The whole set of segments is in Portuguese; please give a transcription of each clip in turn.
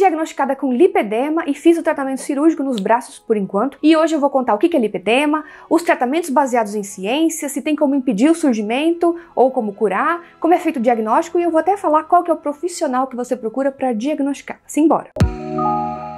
diagnosticada com lipedema e fiz o tratamento cirúrgico nos braços por enquanto. E hoje eu vou contar o que é lipedema, os tratamentos baseados em ciência, se tem como impedir o surgimento ou como curar, como é feito o diagnóstico e eu vou até falar qual que é o profissional que você procura para diagnosticar. Simbora! Música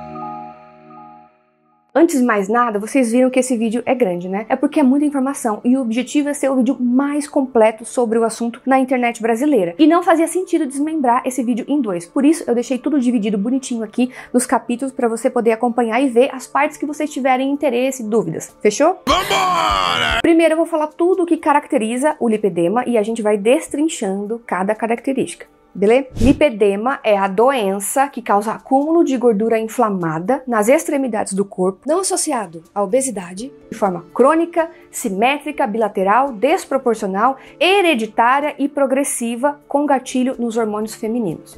Antes de mais nada, vocês viram que esse vídeo é grande, né? É porque é muita informação e o objetivo é ser o vídeo mais completo sobre o assunto na internet brasileira. E não fazia sentido desmembrar esse vídeo em dois. Por isso, eu deixei tudo dividido bonitinho aqui nos capítulos para você poder acompanhar e ver as partes que vocês tiverem interesse e dúvidas. Fechou? Vambora! Primeiro eu vou falar tudo o que caracteriza o lipedema e a gente vai destrinchando cada característica beleza? Lipedema é a doença que causa acúmulo de gordura inflamada nas extremidades do corpo, não associado à obesidade, de forma crônica, simétrica, bilateral, desproporcional, hereditária e progressiva, com gatilho nos hormônios femininos.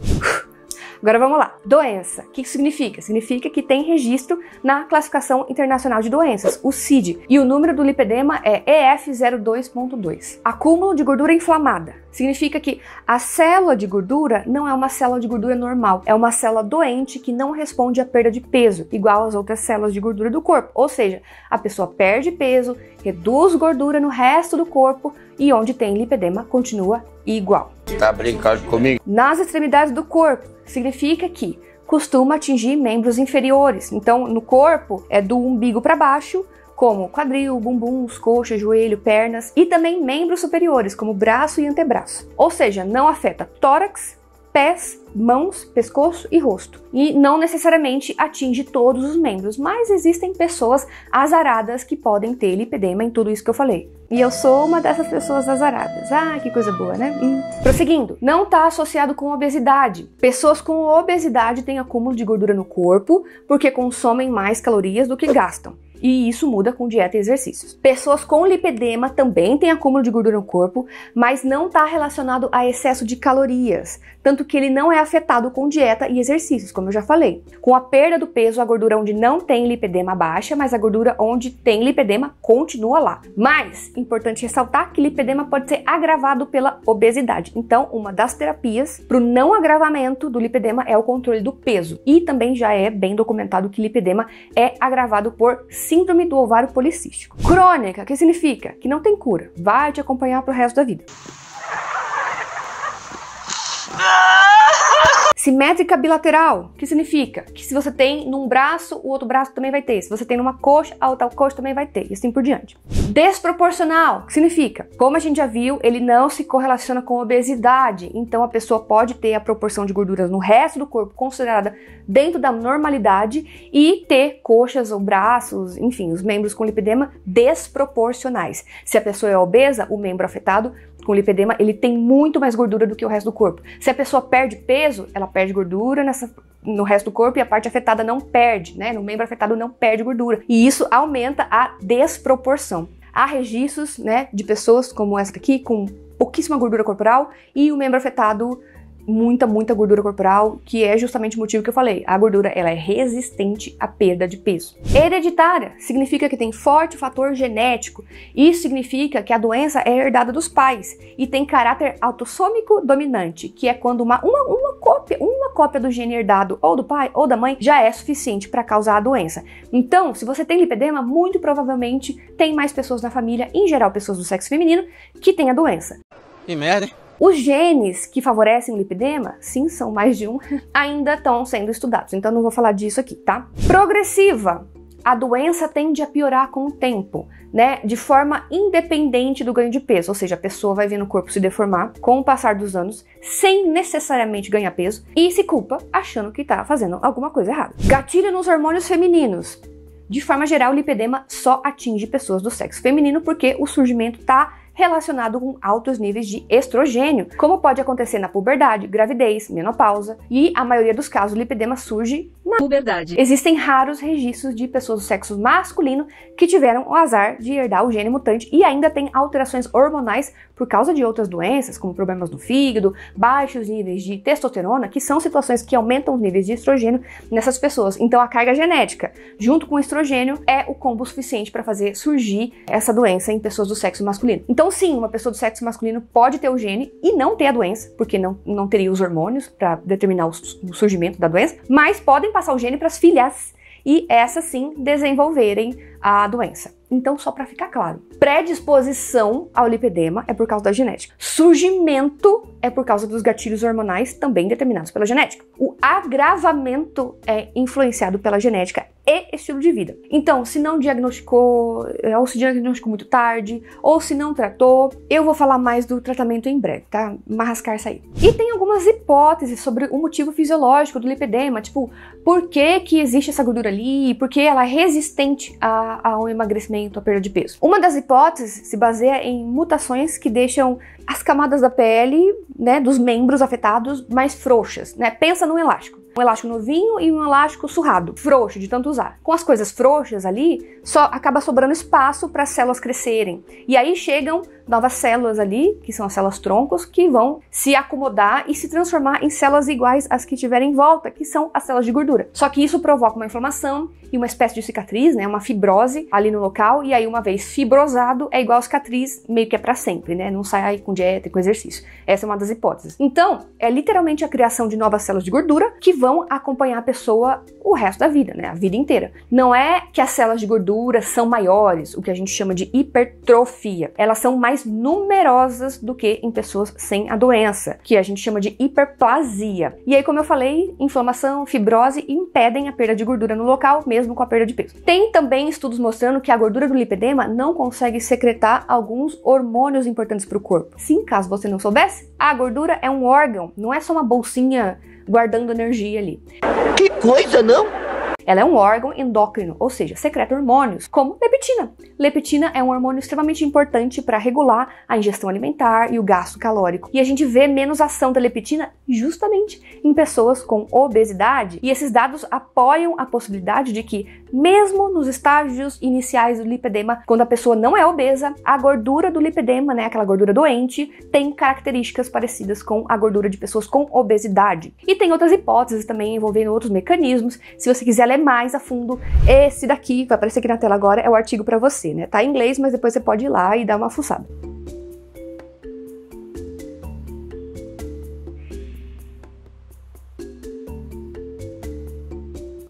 Agora vamos lá. Doença. O que isso significa? Significa que tem registro na classificação internacional de doenças, o CID. E o número do lipedema é EF02.2. Acúmulo de gordura inflamada. Significa que a célula de gordura não é uma célula de gordura normal, é uma célula doente que não responde à perda de peso, igual às outras células de gordura do corpo. Ou seja, a pessoa perde peso, reduz gordura no resto do corpo e onde tem lipedema continua igual. Tá brincando comigo? Nas extremidades do corpo, significa que costuma atingir membros inferiores. Então, no corpo é do umbigo para baixo, como quadril, bumbuns, coxa, joelho, pernas e também membros superiores, como braço e antebraço. Ou seja, não afeta tórax, pés, mãos, pescoço e rosto. E não necessariamente atinge todos os membros, mas existem pessoas azaradas que podem ter lipedema em tudo isso que eu falei. E eu sou uma dessas pessoas azaradas. Ah, que coisa boa, né? Hum. Prosseguindo, não está associado com obesidade. Pessoas com obesidade têm acúmulo de gordura no corpo porque consomem mais calorias do que gastam e isso muda com dieta e exercícios. Pessoas com lipedema também têm acúmulo de gordura no corpo, mas não está relacionado a excesso de calorias, tanto que ele não é afetado com dieta e exercícios, como eu já falei. Com a perda do peso, a gordura onde não tem lipedema baixa, mas a gordura onde tem lipedema continua lá. Mas, importante ressaltar que lipedema pode ser agravado pela obesidade. Então, uma das terapias para o não agravamento do lipedema é o controle do peso. E também já é bem documentado que lipedema é agravado por síndrome do ovário policístico. Crônica, que significa que não tem cura, vai te acompanhar pro resto da vida. Ah! Simétrica bilateral, que significa que se você tem num braço, o outro braço também vai ter. Se você tem numa coxa, a outra coxa também vai ter, e assim por diante. Desproporcional, que significa, como a gente já viu, ele não se correlaciona com obesidade. Então a pessoa pode ter a proporção de gorduras no resto do corpo considerada dentro da normalidade e ter coxas ou braços, enfim, os membros com lipedema desproporcionais. Se a pessoa é obesa, o membro afetado com lipedema, ele tem muito mais gordura do que o resto do corpo. Se a pessoa perde peso, ela perde gordura nessa, no resto do corpo e a parte afetada não perde, né? No membro afetado não perde gordura. E isso aumenta a desproporção. Há registros, né, de pessoas como essa aqui com pouquíssima gordura corporal e o membro afetado muita, muita gordura corporal, que é justamente o motivo que eu falei. A gordura ela é resistente à perda de peso. Hereditária significa que tem forte fator genético. Isso significa que a doença é herdada dos pais e tem caráter autossômico dominante, que é quando uma, uma, uma cópia, uma cópia do gene herdado ou do pai ou da mãe já é suficiente para causar a doença. Então, se você tem lipedema, muito provavelmente tem mais pessoas na família, em geral pessoas do sexo feminino, que tem a doença. Que merda, hein? Os genes que favorecem o lipedema, sim, são mais de um, ainda estão sendo estudados, então não vou falar disso aqui, tá? Progressiva. A doença tende a piorar com o tempo, né? De forma independente do ganho de peso, ou seja, a pessoa vai vendo o corpo se deformar com o passar dos anos, sem necessariamente ganhar peso, e se culpa achando que tá fazendo alguma coisa errada. Gatilho nos hormônios femininos. De forma geral, o lipedema só atinge pessoas do sexo feminino porque o surgimento tá relacionado com altos níveis de estrogênio, como pode acontecer na puberdade, gravidez, menopausa e a maioria dos casos o lipedema surge na puberdade. Existem raros registros de pessoas do sexo masculino que tiveram o azar de herdar o gene mutante e ainda têm alterações hormonais por causa de outras doenças, como problemas do fígado, baixos níveis de testosterona, que são situações que aumentam os níveis de estrogênio nessas pessoas. Então a carga genética, junto com o estrogênio, é o combo suficiente para fazer surgir essa doença em pessoas do sexo masculino. Então então, sim, uma pessoa do sexo masculino pode ter o gene e não ter a doença, porque não, não teria os hormônios para determinar o, o surgimento da doença, mas podem passar o gene para as filhas e essas sim desenvolverem a doença. Então, só para ficar claro, predisposição ao lipedema é por causa da genética. Surgimento é por causa dos gatilhos hormonais também determinados pela genética. O agravamento é influenciado pela genética e estilo de vida. Então, se não diagnosticou, eh, ou se diagnosticou muito tarde, ou se não tratou, eu vou falar mais do tratamento em breve, tá? Marrascar sair. E tem algumas hipóteses sobre o motivo fisiológico do lipedema, tipo, por que que existe essa gordura ali, por que ela é resistente a, a um emagrecimento, a perda de peso. Uma das hipóteses se baseia em mutações que deixam as camadas da pele, né, dos membros afetados mais frouxas, né? Pensa num elástico um elástico novinho e um elástico surrado, frouxo de tanto usar. Com as coisas frouxas ali, só acaba sobrando espaço para as células crescerem. E aí chegam novas células ali, que são as células troncos, que vão se acomodar e se transformar em células iguais às que tiverem em volta, que são as células de gordura. Só que isso provoca uma inflamação e uma espécie de cicatriz, né, uma fibrose ali no local, e aí uma vez fibrosado é igual a cicatriz, meio que é para sempre, né? Não sai com dieta e com exercício. Essa é uma das hipóteses. Então, é literalmente a criação de novas células de gordura que vão acompanhar a pessoa o resto da vida, né? A vida inteira. Não é que as células de gordura são maiores, o que a gente chama de hipertrofia. Elas são mais mais numerosas do que em pessoas sem a doença, que a gente chama de hiperplasia. E aí, como eu falei, inflamação, fibrose impedem a perda de gordura no local, mesmo com a perda de peso. Tem também estudos mostrando que a gordura do lipedema não consegue secretar alguns hormônios importantes para o corpo. Sim, caso você não soubesse, a gordura é um órgão, não é só uma bolsinha guardando energia ali. Que coisa, não? Ela é um órgão endócrino, ou seja, secreta hormônios, como leptina. Leptina é um hormônio extremamente importante para regular a ingestão alimentar e o gasto calórico. E a gente vê menos ação da leptina justamente em pessoas com obesidade. E esses dados apoiam a possibilidade de que mesmo nos estágios iniciais do lipedema, quando a pessoa não é obesa, a gordura do lipedema, né, aquela gordura doente, tem características parecidas com a gordura de pessoas com obesidade. E tem outras hipóteses também envolvendo outros mecanismos. Se você quiser ler mais a fundo, esse daqui que vai aparecer aqui na tela agora é o artigo para você, né? Tá em inglês, mas depois você pode ir lá e dar uma fuçada.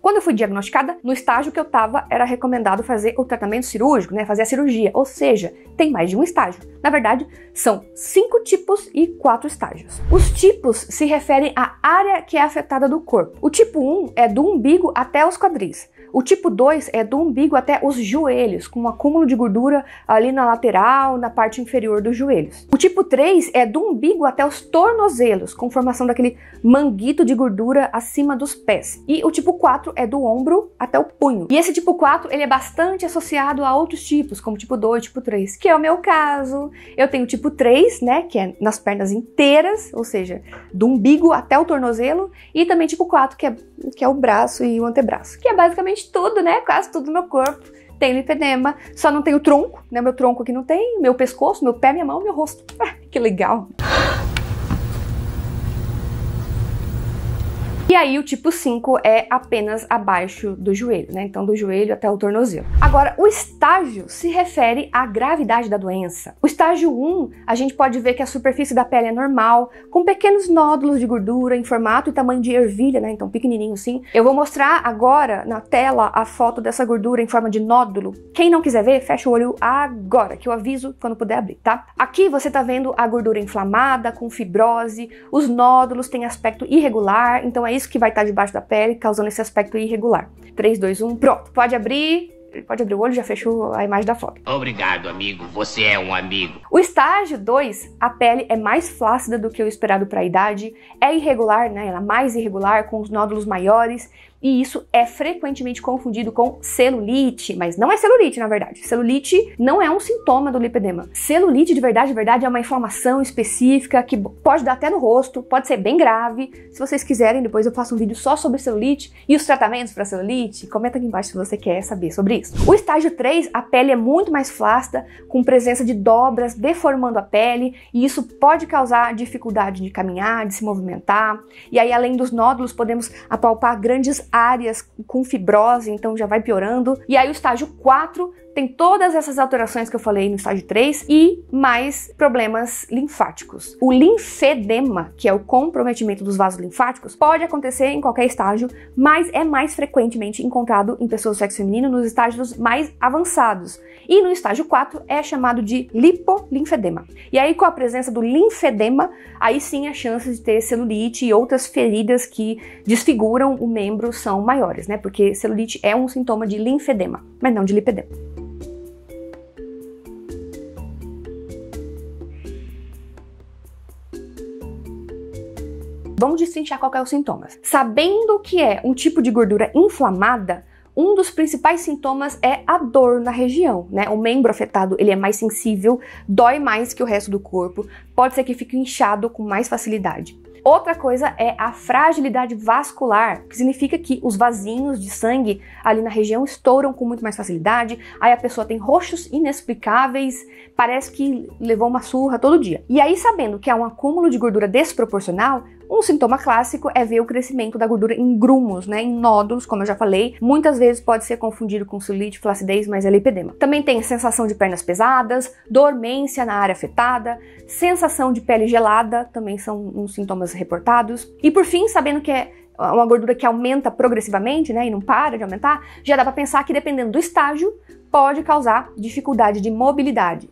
Quando eu fui diagnosticada, no estágio que eu estava, era recomendado fazer o tratamento cirúrgico, né? Fazer a cirurgia. Ou seja, tem mais de um estágio. Na verdade, são cinco tipos e quatro estágios. Os tipos se referem à área que é afetada do corpo. O tipo 1 é do umbigo até os quadris. O tipo 2 é do umbigo até os joelhos, com um acúmulo de gordura ali na lateral, na parte inferior dos joelhos. O tipo 3 é do umbigo até os tornozelos, com formação daquele manguito de gordura acima dos pés. E o tipo 4 é do ombro até o punho. E esse tipo 4, ele é bastante associado a outros tipos, como tipo 2, tipo 3, que é o meu caso. Eu tenho tipo 3, né, que é nas pernas inteiras, ou seja, do umbigo até o tornozelo, e também tipo 4, que é, que é o braço e o antebraço, que é basicamente tudo, né? Quase tudo no meu corpo. Tenho lipedema, só não tenho tronco, né? Meu tronco aqui não tem, meu pescoço, meu pé, minha mão, meu rosto. Ah, que legal! E aí o tipo 5 é apenas abaixo do joelho, né? Então do joelho até o tornozelo. Agora, o estágio se refere à gravidade da doença. O estágio 1, a gente pode ver que a superfície da pele é normal, com pequenos nódulos de gordura em formato e tamanho de ervilha, né? Então pequenininho sim. Eu vou mostrar agora na tela a foto dessa gordura em forma de nódulo. Quem não quiser ver, fecha o olho agora, que eu aviso quando puder abrir, tá? Aqui você tá vendo a gordura inflamada, com fibrose, os nódulos têm aspecto irregular, então é isso que vai estar debaixo da pele, causando esse aspecto irregular. 3, 2, 1, pronto. Pode abrir. Pode abrir o olho, já fechou a imagem da foto. Obrigado, amigo. Você é um amigo. O estágio 2, a pele é mais flácida do que o esperado para a idade, é irregular, né? Ela é mais irregular, com os nódulos maiores, e isso é frequentemente confundido com celulite, mas não é celulite na verdade. Celulite não é um sintoma do lipedema. Celulite de verdade, de verdade é uma inflamação específica que pode dar até no rosto, pode ser bem grave. Se vocês quiserem, depois eu faço um vídeo só sobre celulite e os tratamentos para celulite. Comenta aqui embaixo se você quer saber sobre isso. O estágio 3, a pele é muito mais flácida, com presença de dobras deformando a pele, e isso pode causar dificuldade de caminhar, de se movimentar. E aí além dos nódulos, podemos apalpar grandes áreas com fibrose, então já vai piorando. E aí o estágio 4 tem todas essas alterações que eu falei no estágio 3 e mais problemas linfáticos. O linfedema, que é o comprometimento dos vasos linfáticos, pode acontecer em qualquer estágio, mas é mais frequentemente encontrado em pessoas do sexo feminino nos estágios mais avançados. E no estágio 4 é chamado de lipolinfedema. E aí, com a presença do linfedema, aí sim a chance de ter celulite e outras feridas que desfiguram o membro são maiores, né? Porque celulite é um sintoma de linfedema, mas não de lipedema. Vamos destrinchar qual é os sintomas. Sabendo que é um tipo de gordura inflamada, um dos principais sintomas é a dor na região, né? O membro afetado, ele é mais sensível, dói mais que o resto do corpo, pode ser que fique inchado com mais facilidade. Outra coisa é a fragilidade vascular, que significa que os vasinhos de sangue ali na região estouram com muito mais facilidade, aí a pessoa tem roxos inexplicáveis, parece que levou uma surra todo dia. E aí, sabendo que é um acúmulo de gordura desproporcional, um sintoma clássico é ver o crescimento da gordura em grumos, né, em nódulos, como eu já falei. Muitas vezes pode ser confundido com celulite, flacidez, mas é lipedema. Também tem sensação de pernas pesadas, dormência na área afetada, sensação de pele gelada, também são uns sintomas reportados. E por fim, sabendo que é uma gordura que aumenta progressivamente, né, e não para de aumentar, já dá para pensar que dependendo do estágio, pode causar dificuldade de mobilidade.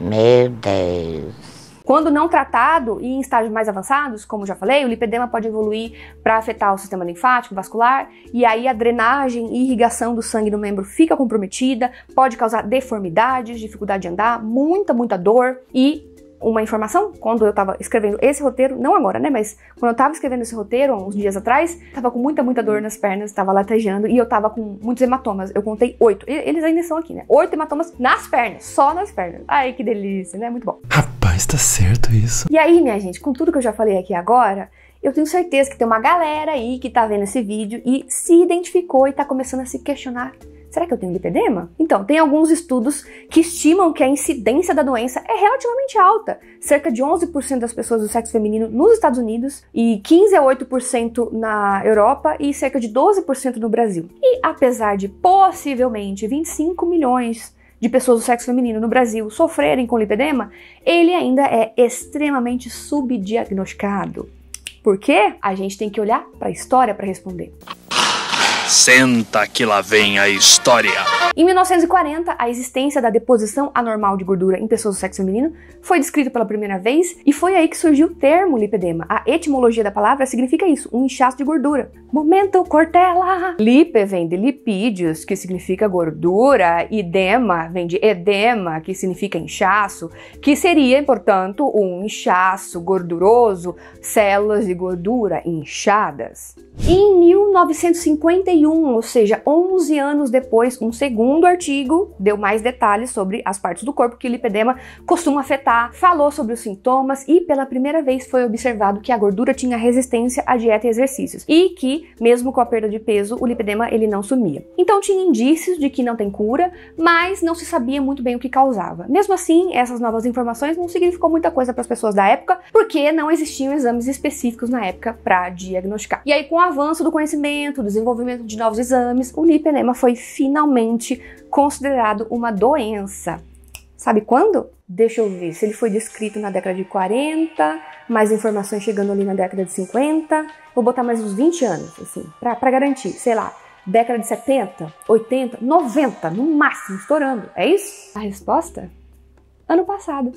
Meu Deus. Quando não tratado e em estágios mais avançados, como já falei, o lipedema pode evoluir para afetar o sistema linfático, vascular, e aí a drenagem e irrigação do sangue no membro fica comprometida, pode causar deformidades, dificuldade de andar, muita, muita dor e uma informação quando eu estava escrevendo esse roteiro, não agora, né? Mas quando eu estava escrevendo esse roteiro, uns dias atrás, estava com muita, muita dor nas pernas, estava latejando e eu estava com muitos hematomas. Eu contei oito. Eles ainda estão aqui, né? Oito hematomas nas pernas, só nas pernas. Ai, que delícia, né? Muito bom. Rapaz, tá certo isso. E aí, minha gente, com tudo que eu já falei aqui agora, eu tenho certeza que tem uma galera aí que tá vendo esse vídeo e se identificou e tá começando a se questionar Será que eu tenho lipedema? Então, tem alguns estudos que estimam que a incidência da doença é relativamente alta. Cerca de 11% das pessoas do sexo feminino nos Estados Unidos e 15 a 8% na Europa e cerca de 12% no Brasil. E apesar de possivelmente 25 milhões de pessoas do sexo feminino no Brasil sofrerem com lipedema, ele ainda é extremamente subdiagnosticado. Por quê? A gente tem que olhar para a história para responder. Senta que lá vem a história. Em 1940, a existência da deposição anormal de gordura em pessoas do sexo feminino foi descrita pela primeira vez e foi aí que surgiu o termo lipedema. A etimologia da palavra significa isso, um inchaço de gordura. Momento Cortella! Lipe vem de lipídios, que significa gordura, e edema vem de edema, que significa inchaço, que seria, portanto, um inchaço gorduroso, células de gordura inchadas. Em 1951, 91, ou seja, 11 anos depois, um segundo artigo deu mais detalhes sobre as partes do corpo que o lipedema costuma afetar, falou sobre os sintomas e pela primeira vez foi observado que a gordura tinha resistência à dieta e exercícios e que, mesmo com a perda de peso, o lipedema ele não sumia. Então tinha indícios de que não tem cura, mas não se sabia muito bem o que causava. Mesmo assim, essas novas informações não significou muita coisa para as pessoas da época, porque não existiam exames específicos na época para diagnosticar. E aí, com o avanço do conhecimento, desenvolvimento de novos exames, o lipenema foi finalmente considerado uma doença. Sabe quando? Deixa eu ver, se ele foi descrito na década de 40, mais informações chegando ali na década de 50, vou botar mais uns 20 anos, assim, pra, pra garantir, sei lá, década de 70, 80, 90, no máximo, estourando, é isso? A resposta? Ano passado.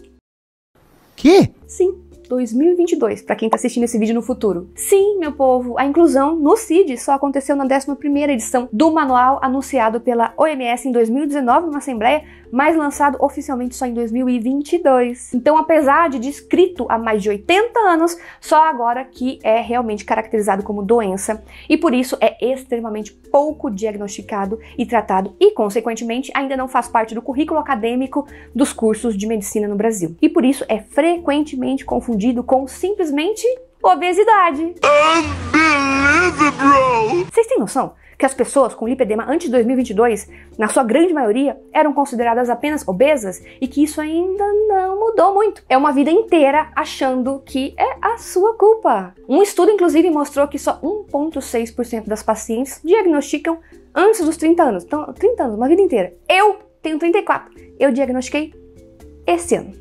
Que? Sim, 2022, para quem está assistindo esse vídeo no futuro. Sim, meu povo, a inclusão no CID só aconteceu na 11ª edição do manual anunciado pela OMS em 2019, numa assembleia mas lançado oficialmente só em 2022. Então, apesar de descrito há mais de 80 anos, só agora que é realmente caracterizado como doença e por isso é extremamente pouco diagnosticado e tratado e, consequentemente, ainda não faz parte do currículo acadêmico dos cursos de medicina no Brasil. E por isso é frequentemente confundido com simplesmente obesidade. Unbelievable! Vocês têm noção? que as pessoas com lipedema antes de 2022, na sua grande maioria, eram consideradas apenas obesas e que isso ainda não mudou muito. É uma vida inteira achando que é a sua culpa. Um estudo, inclusive, mostrou que só 1,6% das pacientes diagnosticam antes dos 30 anos. Então, 30 anos, uma vida inteira. Eu tenho 34. Eu diagnostiquei esse ano.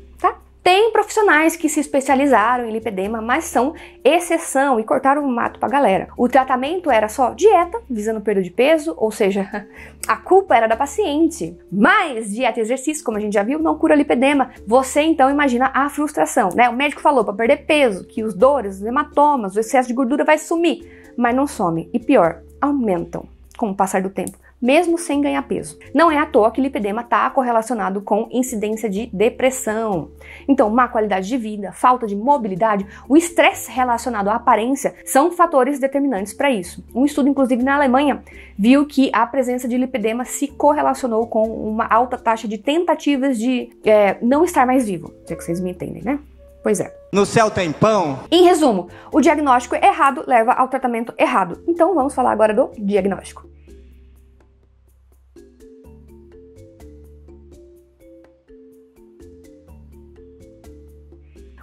Tem profissionais que se especializaram em lipedema, mas são exceção e cortaram o mato pra galera. O tratamento era só dieta, visando perda de peso, ou seja, a culpa era da paciente. Mas dieta e exercício, como a gente já viu, não cura lipedema. Você então imagina a frustração, né? O médico falou para perder peso, que os dores, os hematomas, o excesso de gordura vai sumir, mas não some. E pior, aumentam com o passar do tempo, mesmo sem ganhar peso. Não é à toa que lipedema está correlacionado com incidência de depressão. Então, má qualidade de vida, falta de mobilidade, o estresse relacionado à aparência são fatores determinantes para isso. Um estudo, inclusive na Alemanha, viu que a presença de lipedema se correlacionou com uma alta taxa de tentativas de é, não estar mais vivo. É que vocês me entendem, né? Pois é. No céu tem pão? Em resumo, o diagnóstico errado leva ao tratamento errado. Então vamos falar agora do diagnóstico.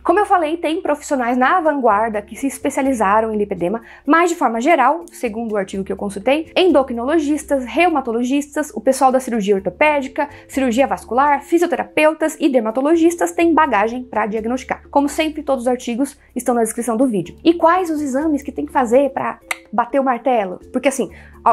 Como eu falei, tem profissionais na vanguarda que se especializaram em lipedema, mas de forma geral, segundo o artigo que eu consultei, endocrinologistas, reumatologistas, o pessoal da cirurgia ortopédica, cirurgia vascular, fisioterapeutas e dermatologistas têm bagagem para diagnosticar. Como sempre, todos os artigos estão na descrição do vídeo. E quais os exames que tem que fazer para bater o martelo? Porque assim,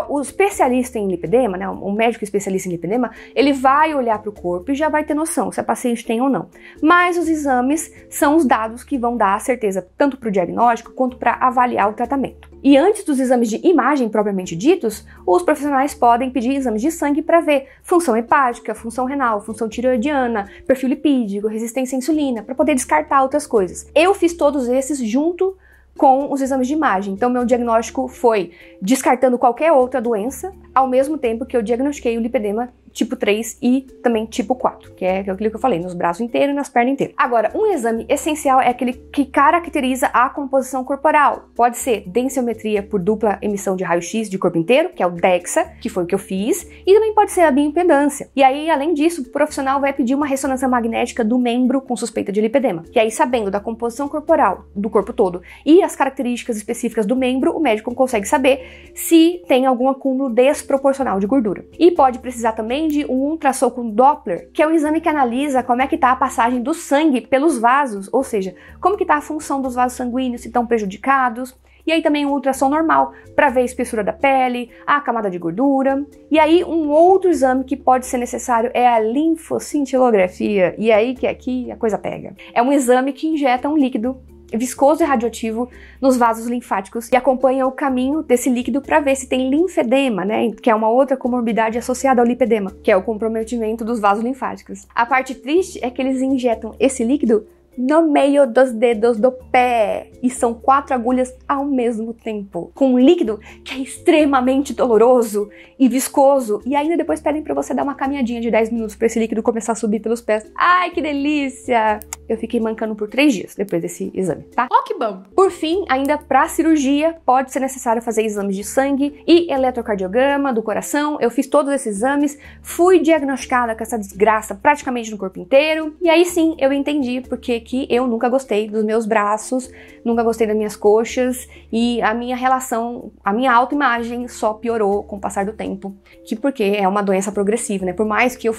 o especialista em lipedema, né, um médico especialista em lipedema, ele vai olhar para o corpo e já vai ter noção se a paciente tem ou não. Mas os exames são os dados que vão dar a certeza tanto para o diagnóstico quanto para avaliar o tratamento. E antes dos exames de imagem propriamente ditos, os profissionais podem pedir exames de sangue para ver função hepática, função renal, função tiroidiana, perfil lipídico, resistência à insulina, para poder descartar outras coisas. Eu fiz todos esses junto com os exames de imagem. Então, meu diagnóstico foi descartando qualquer outra doença, ao mesmo tempo que eu diagnostiquei o lipedema tipo 3 e também tipo 4, que é aquilo que eu falei, nos braços inteiros e nas pernas inteiras. Agora, um exame essencial é aquele que caracteriza a composição corporal. Pode ser densiometria por dupla emissão de raio-x de corpo inteiro, que é o DEXA, que foi o que eu fiz, e também pode ser a bioimpedância. E aí, além disso, o profissional vai pedir uma ressonância magnética do membro com suspeita de lipedema. E aí, sabendo da composição corporal do corpo todo e as características específicas do membro, o médico consegue saber se tem algum acúmulo desproporcional de gordura. E pode precisar também um ultrassom com Doppler, que é um exame que analisa como é que está a passagem do sangue pelos vasos, ou seja, como que está a função dos vasos sanguíneos, se estão prejudicados. E aí também um ultrassom normal para ver a espessura da pele, a camada de gordura. E aí um outro exame que pode ser necessário é a linfocintilografia. E aí que aqui é a coisa pega. É um exame que injeta um líquido viscoso e radioativo nos vasos linfáticos e acompanha o caminho desse líquido para ver se tem linfedema, né, que é uma outra comorbidade associada ao lipedema, que é o comprometimento dos vasos linfáticos. A parte triste é que eles injetam esse líquido no meio dos dedos do pé e são quatro agulhas ao mesmo tempo, com um líquido que é extremamente doloroso e viscoso e ainda depois pedem para você dar uma caminhadinha de 10 minutos para esse líquido começar a subir pelos pés. Ai, que delícia! eu fiquei mancando por três dias depois desse exame, tá? Ó, oh, que bom! Por fim, ainda pra cirurgia, pode ser necessário fazer exames de sangue e eletrocardiograma do coração. Eu fiz todos esses exames, fui diagnosticada com essa desgraça praticamente no corpo inteiro. E aí sim, eu entendi porque que eu nunca gostei dos meus braços, nunca gostei das minhas coxas e a minha relação, a minha autoimagem só piorou com o passar do tempo. Que porque é uma doença progressiva, né? Por mais que eu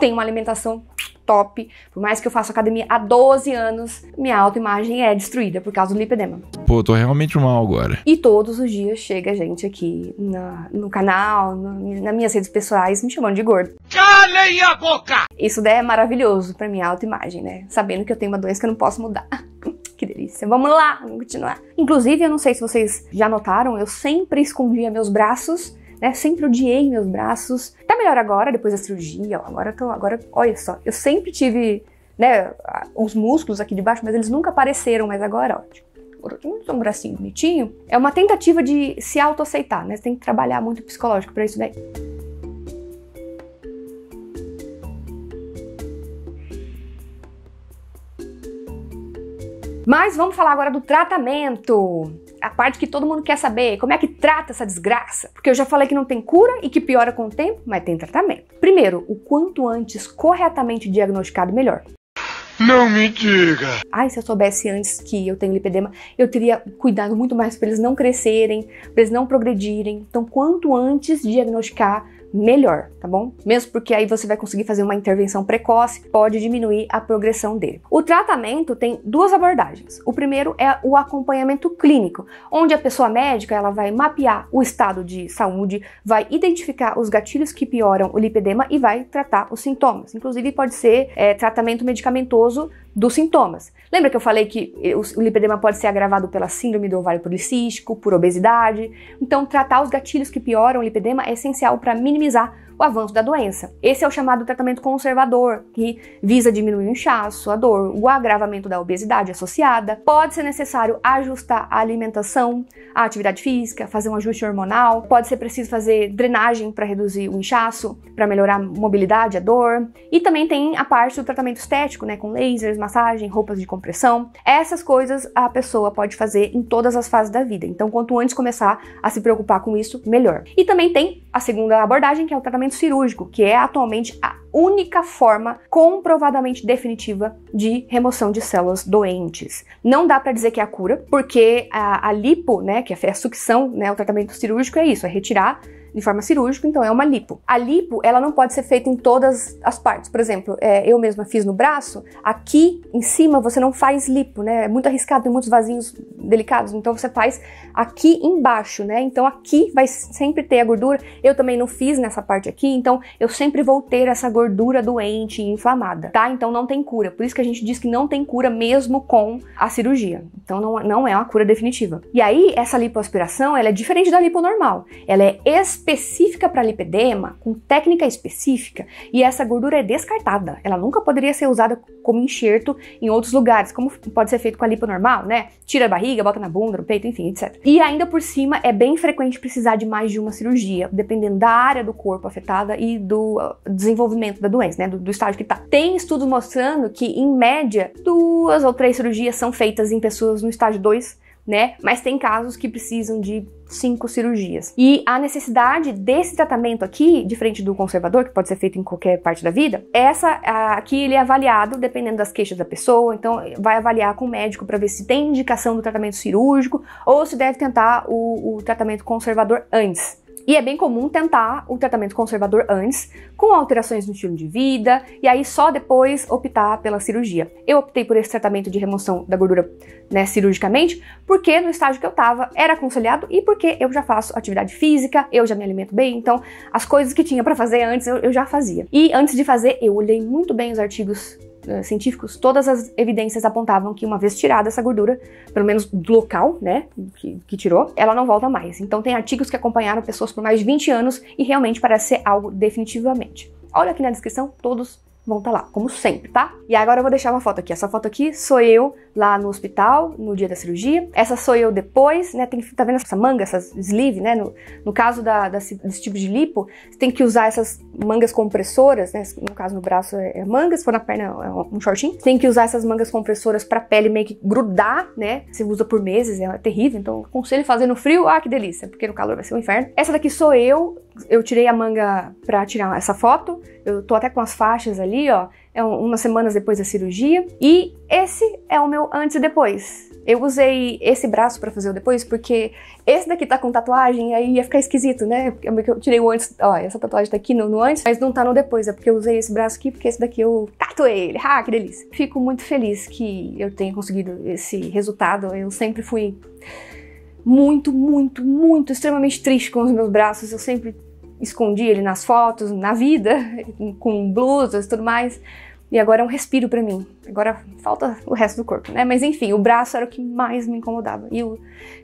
tenho uma alimentação top. Por mais que eu faça academia há 12 anos, minha autoimagem é destruída por causa do lipedema. Pô, tô realmente mal agora. E todos os dias chega gente aqui na, no canal, no, nas minhas redes pessoais, me chamando de gordo. Calem a boca! Isso daí é maravilhoso pra minha autoimagem, né? Sabendo que eu tenho uma doença que eu não posso mudar. que delícia. Vamos lá, vamos continuar. Inclusive, eu não sei se vocês já notaram, eu sempre escondia meus braços né? Sempre odiei meus braços. Tá melhor agora, depois da cirurgia, agora tô, agora, olha só, eu sempre tive, né, músculos aqui de baixo, mas eles nunca apareceram, mas agora, ó, um bracinho bonitinho, é uma tentativa de se autoaceitar, né? Você tem que trabalhar muito psicológico para isso daí. Mas vamos falar agora do tratamento a parte que todo mundo quer saber, como é que trata essa desgraça? Porque eu já falei que não tem cura e que piora com o tempo, mas tem tratamento. Primeiro, o quanto antes corretamente diagnosticado, melhor. Não me diga! Ai, se eu soubesse antes que eu tenho lipedema, eu teria cuidado muito mais para eles não crescerem, para eles não progredirem. Então, quanto antes diagnosticar, melhor, tá bom? Mesmo porque aí você vai conseguir fazer uma intervenção precoce, pode diminuir a progressão dele. O tratamento tem duas abordagens. O primeiro é o acompanhamento clínico, onde a pessoa médica ela vai mapear o estado de saúde, vai identificar os gatilhos que pioram o lipedema e vai tratar os sintomas. Inclusive pode ser é, tratamento medicamentoso dos sintomas. Lembra que eu falei que eh, o lipedema pode ser agravado pela síndrome do ovário policístico, por obesidade? Então tratar os gatilhos que pioram o lipedema é essencial para minimizar minimizar o avanço da doença. Esse é o chamado tratamento conservador, que visa diminuir o inchaço, a dor, o agravamento da obesidade associada. Pode ser necessário ajustar a alimentação, a atividade física, fazer um ajuste hormonal, pode ser preciso fazer drenagem para reduzir o inchaço, para melhorar a mobilidade, a dor. E também tem a parte do tratamento estético, né, com lasers, massagem, roupas de compressão. Essas coisas a pessoa pode fazer em todas as fases da vida. Então, quanto antes começar a se preocupar com isso, melhor. E também tem a segunda abordagem, que é o tratamento procedimento cirúrgico, que é atualmente a única forma comprovadamente definitiva de remoção de células doentes. Não dá para dizer que é a cura, porque a, a lipo, né, que é a sucção, né, o tratamento cirúrgico é isso, é retirar de forma cirúrgica, então é uma lipo. A lipo, ela não pode ser feita em todas as partes. Por exemplo, é, eu mesma fiz no braço, aqui em cima você não faz lipo, né? É muito arriscado, tem muitos vasinhos delicados, então você faz aqui embaixo, né? Então aqui vai sempre ter a gordura. Eu também não fiz nessa parte aqui, então eu sempre vou ter essa gordura gordura doente e inflamada, tá? Então não tem cura. Por isso que a gente diz que não tem cura mesmo com a cirurgia. Então não, não é uma cura definitiva. E aí, essa lipoaspiração, ela é diferente da lipo normal. Ela é específica para lipedema, com técnica específica, e essa gordura é descartada. Ela nunca poderia ser usada como enxerto em outros lugares, como pode ser feito com a lipo normal, né? Tira a barriga, bota na bunda, no peito, enfim, etc. E ainda por cima, é bem frequente precisar de mais de uma cirurgia, dependendo da área do corpo afetada e do ah, desenvolvimento da doença, né? Do, do estágio que tá. Tem estudos mostrando que, em média, duas ou três cirurgias são feitas em pessoas no estágio 2 né? Mas tem casos que precisam de cinco cirurgias. E a necessidade desse tratamento aqui, diferente do conservador, que pode ser feito em qualquer parte da vida, essa aqui ele é avaliado dependendo das queixas da pessoa, então vai avaliar com o médico para ver se tem indicação do tratamento cirúrgico ou se deve tentar o, o tratamento conservador antes. E é bem comum tentar o tratamento conservador antes, com alterações no estilo de vida, e aí só depois optar pela cirurgia. Eu optei por esse tratamento de remoção da gordura né, cirurgicamente, porque no estágio que eu estava era aconselhado e porque eu já faço atividade física, eu já me alimento bem, então as coisas que tinha para fazer antes eu, eu já fazia. E antes de fazer, eu olhei muito bem os artigos eh, científicos, todas as evidências apontavam que uma vez tirada essa gordura, pelo menos do local, né, que, que, tirou, ela não volta mais. Então tem artigos que acompanharam pessoas por mais de 20 anos e realmente parece ser algo definitivamente. Olha aqui na descrição todos vão estar tá lá, como sempre, tá? E agora eu vou deixar uma foto aqui. Essa foto aqui sou eu lá no hospital, no dia da cirurgia. Essa sou eu depois, né? Tem, tá vendo essa manga, essas sleeve, né? No, no caso da, da, desse tipo de lipo, você tem que usar essas mangas compressoras, né? No caso, no braço é, é manga, se for na perna é um shortinho. tem que usar essas mangas compressoras pra pele meio que grudar, né? Você usa por meses, é terrível. Então, aconselho fazer no frio, ah, que delícia, porque no calor vai ser um inferno. Essa daqui sou eu eu tirei a manga para tirar essa foto. Eu tô até com as faixas ali, ó. É um, umas semanas depois da cirurgia. E esse é o meu antes e depois. Eu usei esse braço para fazer o depois porque esse daqui tá com tatuagem, aí ia ficar esquisito, né? Porque é eu tirei o antes, ó, essa tatuagem tá aqui no, no antes, mas não tá no depois, é porque eu usei esse braço aqui, porque esse daqui eu tatuei ele. Ah, que delícia. Fico muito feliz que eu tenha conseguido esse resultado. Eu sempre fui muito, muito, muito extremamente triste com os meus braços. Eu sempre escondi ele nas fotos, na vida, com blusas, tudo mais. E agora é um respiro para mim. Agora falta o resto do corpo, né? Mas enfim, o braço era o que mais me incomodava. E eu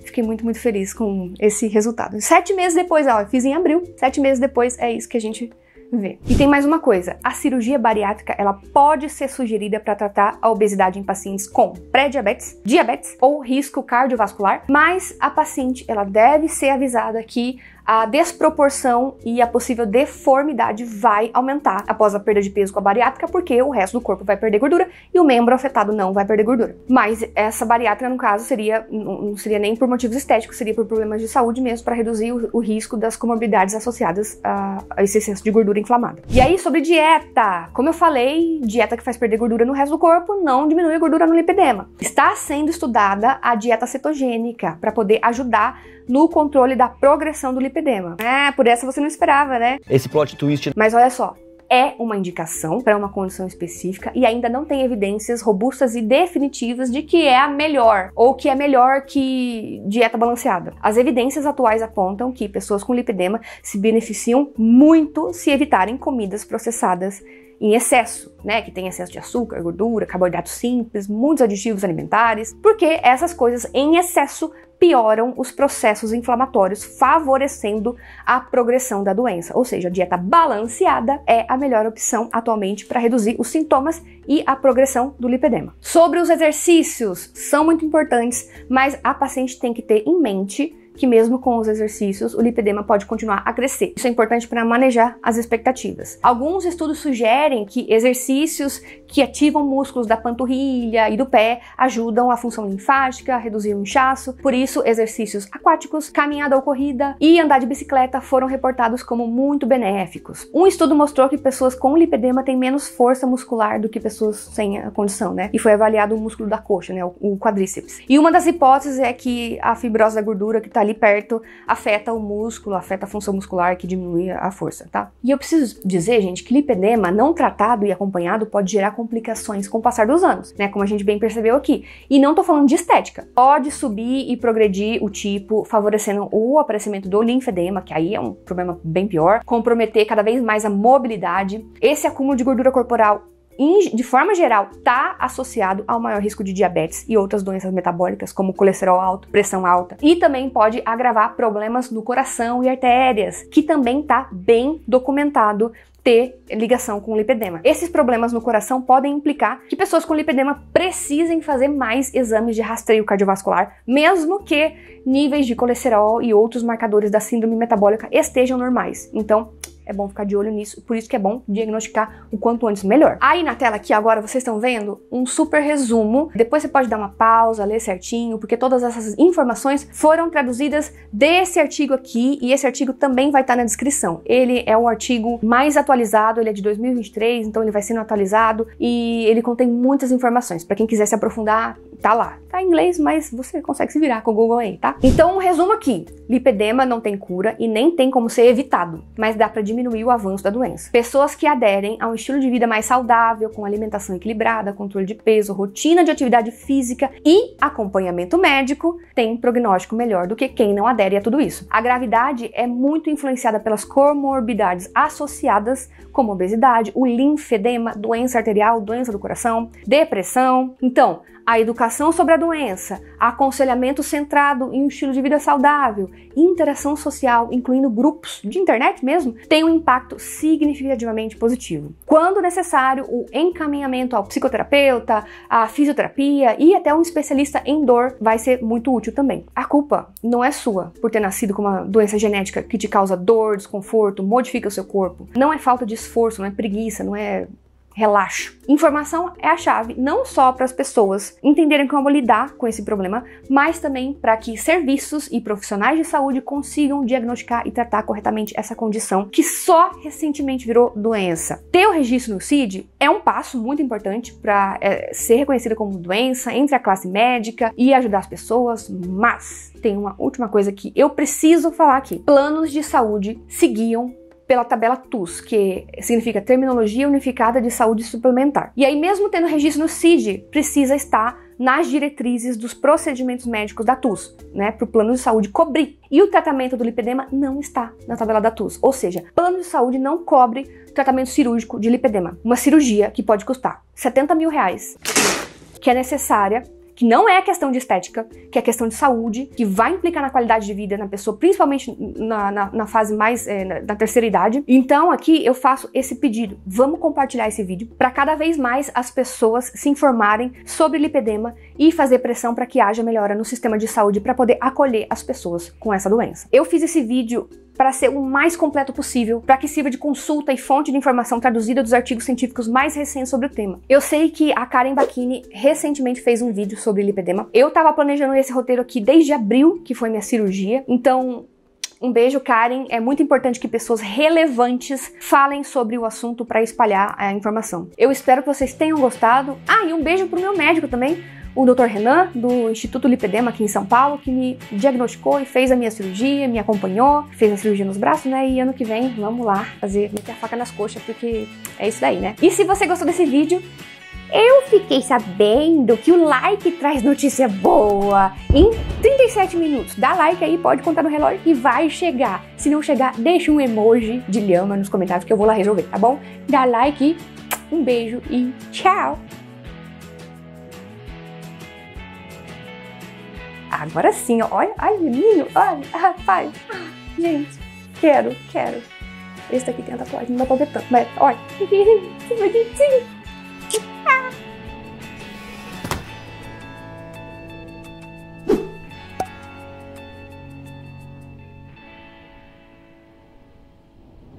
fiquei muito, muito feliz com esse resultado. Sete meses depois, ó, eu fiz em abril. Sete meses depois é isso que a gente vê. E tem mais uma coisa. A cirurgia bariátrica, ela pode ser sugerida para tratar a obesidade em pacientes com pré-diabetes, diabetes ou risco cardiovascular. Mas a paciente, ela deve ser avisada que a desproporção e a possível deformidade vai aumentar após a perda de peso com a bariátrica, porque o resto do corpo vai perder gordura e o membro afetado não vai perder gordura. Mas essa bariátrica, no caso, seria não seria nem por motivos estéticos, seria por problemas de saúde mesmo, para reduzir o, o, risco das comorbidades associadas a, a esse excesso de gordura inflamada. E aí, sobre dieta. Como eu falei, dieta que faz perder gordura no resto do corpo não diminui a gordura no lipedema. Está sendo estudada a dieta cetogênica para poder ajudar no controle da progressão do lipedema. É por essa você não esperava, né? Esse plot twist. Mas olha só, é uma indicação para uma condição específica e ainda não tem evidências robustas e definitivas de que é a melhor ou que é melhor que dieta balanceada. As evidências atuais apontam que pessoas com lipedema se beneficiam muito se evitarem comidas processadas em excesso, né? Que tem excesso de açúcar, gordura, carboidratos simples, muitos aditivos alimentares, porque essas coisas em excesso pioram os processos inflamatórios, favorecendo a progressão da doença. Ou seja, a dieta balanceada é a melhor opção atualmente para reduzir os sintomas e a progressão do lipedema. Sobre os exercícios, são muito importantes, mas a paciente tem que ter em mente que mesmo com os exercícios, o lipedema pode continuar a crescer. Isso é importante para manejar as expectativas. Alguns estudos sugerem que exercícios que ativam músculos da panturrilha e do pé ajudam a função linfática, a reduzir o inchaço. Por isso, exercícios aquáticos, caminhada ou corrida e andar de bicicleta foram reportados como muito benéficos. Um estudo mostrou que pessoas com lipedema têm menos força muscular do que pessoas sem a condição, né? E foi avaliado o músculo da coxa, né? O quadríceps. E uma das hipóteses é que a fibrose da gordura que está ali perto afeta o músculo, afeta a função muscular que diminui a força, tá? E eu preciso dizer, gente, que lipedema não tratado e acompanhado pode gerar complicações com o passar dos anos, né? Como a gente bem percebeu aqui. E não tô falando de estética. Pode subir e progredir o tipo, favorecendo o aparecimento do linfedema, que aí é um problema bem pior, comprometer cada vez mais a mobilidade. Esse acúmulo de gordura corporal de forma geral, está associado ao maior risco de diabetes e outras doenças metabólicas, como colesterol alto, pressão alta, e também pode agravar problemas no coração e artérias, que também está bem documentado ter ligação com lipedema. Esses problemas no coração podem implicar que pessoas com lipedema precisem fazer mais exames de rastreio cardiovascular, mesmo que níveis de colesterol e outros marcadores da síndrome metabólica estejam normais. Então, é bom ficar de olho nisso, por isso que é bom diagnosticar o quanto antes melhor. Aí na tela aqui agora vocês estão vendo um super resumo. Depois você pode dar uma pausa, ler certinho, porque todas essas informações foram traduzidas desse artigo aqui e esse artigo também vai estar tá na descrição. Ele é o artigo mais atualizado, ele é de 2023, então ele vai sendo atualizado e ele contém muitas informações. Para quem quiser se aprofundar, tá lá. Tá em inglês, mas você consegue se virar com o Google aí, tá? Então, um resumo aqui. Lipedema não tem cura e nem tem como ser evitado, mas dá para diminuir diminuir o avanço da doença. Pessoas que aderem a um estilo de vida mais saudável, com alimentação equilibrada, controle de peso, rotina de atividade física e acompanhamento médico, têm um prognóstico melhor do que quem não adere a tudo isso. A gravidade é muito influenciada pelas comorbidades associadas, como obesidade, o linfedema, doença arterial, doença do coração, depressão. Então, a educação sobre a doença, aconselhamento centrado em um estilo de vida saudável, interação social, incluindo grupos de internet mesmo, tem um impacto significativamente positivo. Quando necessário, o encaminhamento ao psicoterapeuta, à fisioterapia e até um especialista em dor vai ser muito útil também. A culpa não é sua por ter nascido com uma doença genética que te causa dor, desconforto, modifica o seu corpo. Não é falta de esforço, não é preguiça, não é relaxa. Informação é a chave não só para as pessoas entenderem como lidar com esse problema, mas também para que serviços e profissionais de saúde consigam diagnosticar e tratar corretamente essa condição que só recentemente virou doença. Ter o registro no CID é um passo muito importante para é, eh, ser reconhecida como doença entre a classe médica e ajudar as pessoas, mas tem uma última coisa que eu preciso falar aqui. Planos de saúde seguiam pela tabela TUS, que significa Terminologia Unificada de Saúde Suplementar. E aí, mesmo tendo registro no CID, precisa estar nas diretrizes dos procedimentos médicos da TUS, né, para o plano de saúde cobrir. E o tratamento do lipedema não está na tabela da TUS, ou seja, plano de saúde não cobre tratamento cirúrgico de lipedema, uma cirurgia que pode custar 70 mil reais, que é necessária que não é questão de estética, que é questão de saúde, que vai implicar na qualidade de vida na pessoa, principalmente na, na, na fase mais é, na, na, terceira idade. Então aqui eu faço esse pedido: vamos compartilhar esse vídeo para cada vez mais as pessoas se informarem sobre lipedema e fazer pressão para que haja melhora no sistema de saúde para poder acolher as pessoas com essa doença. Eu fiz esse vídeo para ser o mais completo possível, para que sirva de consulta e fonte de informação traduzida dos artigos científicos mais recentes sobre o tema. Eu sei que a Karen Bacchini recentemente fez um vídeo sobre lipedema. Eu estava planejando esse roteiro aqui desde abril, que foi minha cirurgia. Então, um beijo, Karen. É muito importante que pessoas relevantes falem sobre o assunto para espalhar a informação. Eu espero que vocês tenham gostado. Ah, e um beijo pro meu médico também, o Dr. Renan, do Instituto Lipedema aqui em São Paulo, que me diagnosticou e fez a minha cirurgia, me acompanhou, fez a cirurgia nos braços, né? E ano que vem, vamos lá fazer, meter a faca nas coxas, porque é isso daí, né? E se você gostou desse vídeo, eu fiquei sabendo que o like traz notícia boa. Em 37 minutos, dá like aí, pode contar no relógio e vai chegar. Se não chegar, deixa um emoji de lhama nos comentários que eu vou lá resolver, tá bom? Dá like, um beijo e tchau! Agora sim, olha, ai menino, olha, rapaz, gente, quero, quero. Esse daqui tem a tatuagem, não dá pra ver tanto, mas olha, que bonitinho.